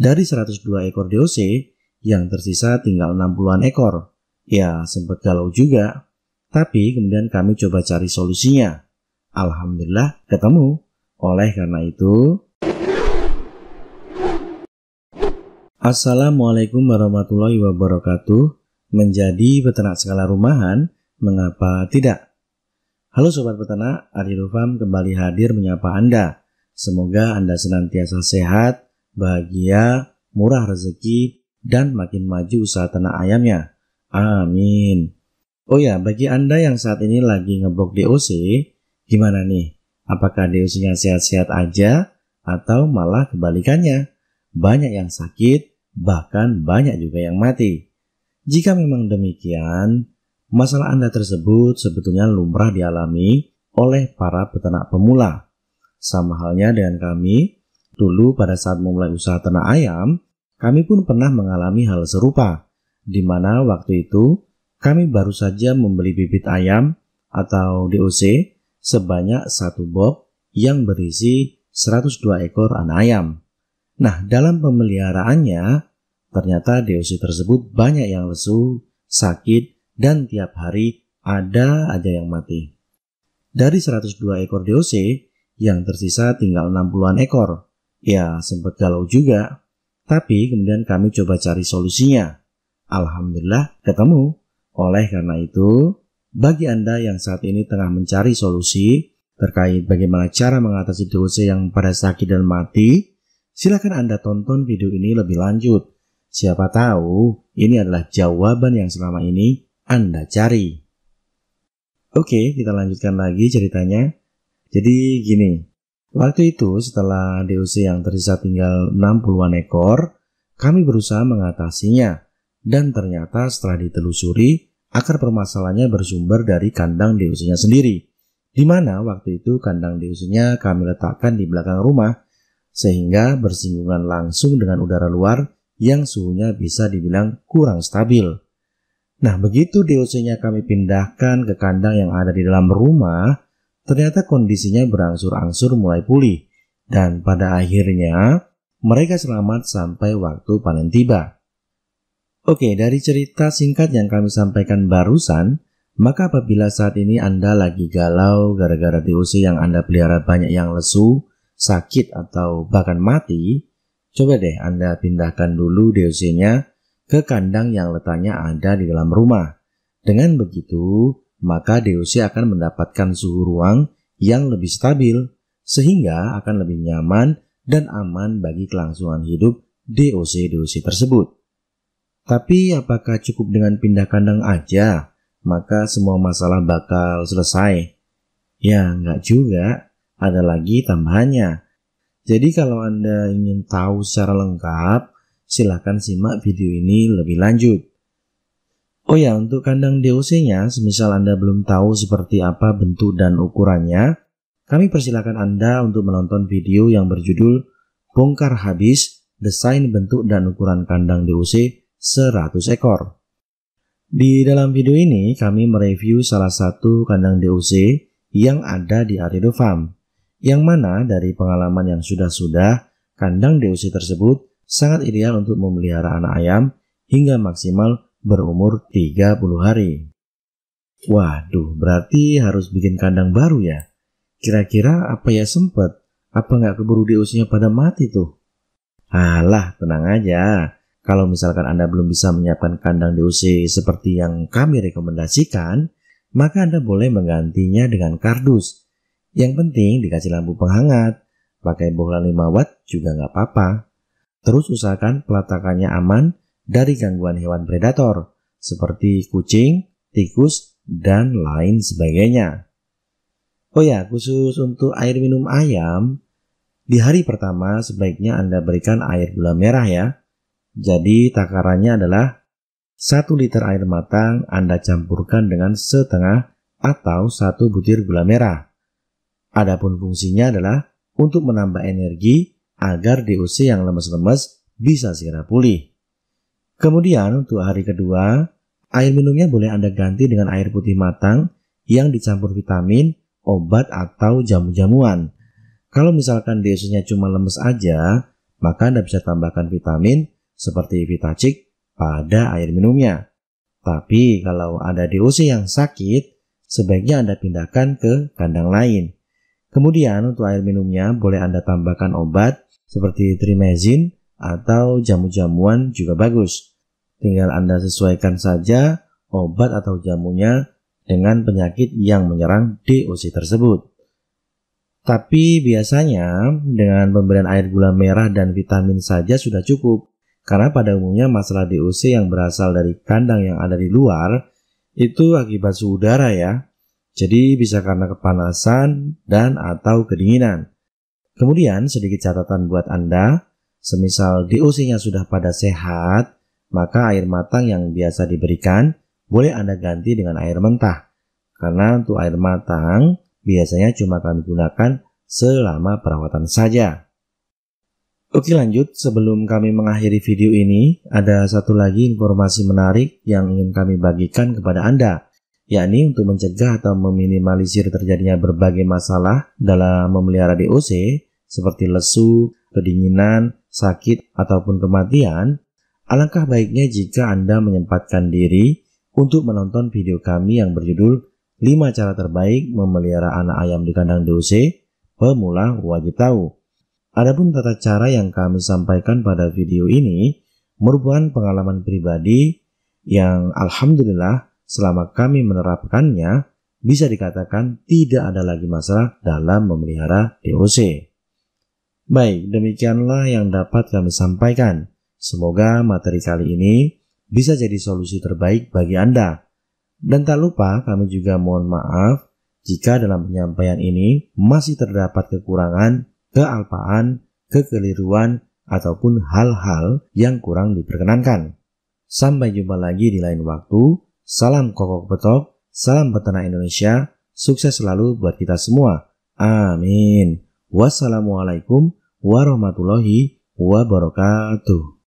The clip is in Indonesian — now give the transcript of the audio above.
Dari 102 ekor DOC, yang tersisa tinggal 60-an ekor. Ya, sempat galau juga. Tapi kemudian kami coba cari solusinya. Alhamdulillah ketemu. Oleh karena itu, Assalamualaikum warahmatullahi wabarakatuh. Menjadi peternak skala rumahan, mengapa tidak? Halo Sobat Peternak, Ari Rufam kembali hadir menyapa Anda. Semoga Anda senantiasa sehat, bahagia, murah rezeki, dan makin maju usaha tanah ayamnya. Amin. Oh ya, bagi Anda yang saat ini lagi ngebok DOC, gimana nih? Apakah DOC-nya sehat-sehat aja atau malah kebalikannya? Banyak yang sakit, bahkan banyak juga yang mati. Jika memang demikian, masalah Anda tersebut sebetulnya lumrah dialami oleh para peternak pemula. Sama halnya dengan kami Dulu pada saat memulai usaha ternak ayam, kami pun pernah mengalami hal serupa, di mana waktu itu kami baru saja membeli bibit ayam atau DOC sebanyak satu box yang berisi 102 ekor anak ayam. Nah, dalam pemeliharaannya, ternyata DOC tersebut banyak yang lesu, sakit, dan tiap hari ada aja yang mati. Dari 102 ekor DOC, yang tersisa tinggal 60-an ekor Ya, sempat galau juga. Tapi kemudian kami coba cari solusinya. Alhamdulillah ketemu. Oleh karena itu, bagi Anda yang saat ini tengah mencari solusi terkait bagaimana cara mengatasi dosa yang pada sakit dan mati, silakan Anda tonton video ini lebih lanjut. Siapa tahu ini adalah jawaban yang selama ini Anda cari. Oke, kita lanjutkan lagi ceritanya. Jadi gini, Waktu itu, setelah DOC yang tersisa tinggal 60-an ekor, kami berusaha mengatasinya. Dan ternyata setelah ditelusuri, akar permasalahannya bersumber dari kandang DOC-nya sendiri. Di mana waktu itu kandang DOC-nya kami letakkan di belakang rumah, sehingga bersinggungan langsung dengan udara luar yang suhunya bisa dibilang kurang stabil. Nah, begitu DOC-nya kami pindahkan ke kandang yang ada di dalam rumah, Ternyata kondisinya berangsur-angsur mulai pulih dan pada akhirnya mereka selamat sampai waktu panen tiba. Oke, dari cerita singkat yang kami sampaikan barusan, maka apabila saat ini Anda lagi galau gara-gara DOC yang Anda pelihara banyak yang lesu, sakit atau bahkan mati, coba deh Anda pindahkan dulu DOC-nya ke kandang yang letaknya ada di dalam rumah. Dengan begitu, maka DOC akan mendapatkan suhu ruang yang lebih stabil, sehingga akan lebih nyaman dan aman bagi kelangsungan hidup DOC-DOC tersebut. Tapi apakah cukup dengan pindah kandang aja, maka semua masalah bakal selesai? Ya, nggak juga. Ada lagi tambahannya. Jadi kalau Anda ingin tahu secara lengkap, silahkan simak video ini lebih lanjut. Oh ya, untuk kandang DOC-nya, semisal Anda belum tahu seperti apa bentuk dan ukurannya, kami persilakan Anda untuk menonton video yang berjudul Bongkar Habis Desain Bentuk dan Ukuran Kandang DOC 100 Ekor. Di dalam video ini, kami mereview salah satu kandang DOC yang ada di Arido Farm, yang mana dari pengalaman yang sudah-sudah, kandang DOC tersebut sangat ideal untuk memelihara anak ayam hingga maksimal berumur 30 hari. Waduh, berarti harus bikin kandang baru ya. Kira-kira apa ya sempet? Apa nggak keburu di usianya pada mati tuh? Alah, tenang aja. Kalau misalkan Anda belum bisa menyiapkan kandang DUC seperti yang kami rekomendasikan, maka Anda boleh menggantinya dengan kardus. Yang penting dikasih lampu penghangat, pakai bohlam 5 watt juga nggak apa-apa. Terus usahakan pelatakannya aman dari gangguan hewan predator seperti kucing, tikus, dan lain sebagainya. Oh ya, khusus untuk air minum ayam, di hari pertama sebaiknya Anda berikan air gula merah ya. Jadi takarannya adalah 1 liter air matang Anda campurkan dengan setengah atau satu butir gula merah. Adapun fungsinya adalah untuk menambah energi agar DOC yang lemes-lemes bisa segera pulih. Kemudian untuk hari kedua, air minumnya boleh Anda ganti dengan air putih matang yang dicampur vitamin, obat atau jamu-jamuan. Kalau misalkan dosisnya cuma lemes aja, maka Anda bisa tambahkan vitamin seperti Vitacik pada air minumnya. Tapi kalau Anda DOC yang sakit, sebaiknya Anda pindahkan ke kandang lain. Kemudian untuk air minumnya boleh Anda tambahkan obat seperti trimezin atau jamu-jamuan juga bagus. Tinggal Anda sesuaikan saja obat atau jamunya dengan penyakit yang menyerang DOC tersebut. Tapi biasanya dengan pemberian air gula merah dan vitamin saja sudah cukup. Karena pada umumnya masalah DOC yang berasal dari kandang yang ada di luar itu akibat suhu udara ya. Jadi bisa karena kepanasan dan atau kedinginan. Kemudian sedikit catatan buat Anda, semisal DOC-nya sudah pada sehat, maka air matang yang biasa diberikan boleh Anda ganti dengan air mentah. Karena untuk air matang biasanya cuma kami gunakan selama perawatan saja. Oke lanjut, sebelum kami mengakhiri video ini, ada satu lagi informasi menarik yang ingin kami bagikan kepada Anda, yakni untuk mencegah atau meminimalisir terjadinya berbagai masalah dalam memelihara DOC, seperti lesu, kedinginan, sakit, ataupun kematian, Alangkah baiknya jika Anda menyempatkan diri untuk menonton video kami yang berjudul 5 cara terbaik memelihara anak ayam di kandang DOC, pemula wajib tahu. Adapun tata cara yang kami sampaikan pada video ini merupakan pengalaman pribadi yang alhamdulillah selama kami menerapkannya bisa dikatakan tidak ada lagi masalah dalam memelihara DOC. Baik, demikianlah yang dapat kami sampaikan. Semoga materi kali ini bisa jadi solusi terbaik bagi Anda. Dan tak lupa kami juga mohon maaf jika dalam penyampaian ini masih terdapat kekurangan, kealpaan, kekeliruan, ataupun hal-hal yang kurang diperkenankan. Sampai jumpa lagi di lain waktu. Salam kokok betok, salam peternak Indonesia, sukses selalu buat kita semua. Amin. Wassalamualaikum warahmatullahi wabarakatuh.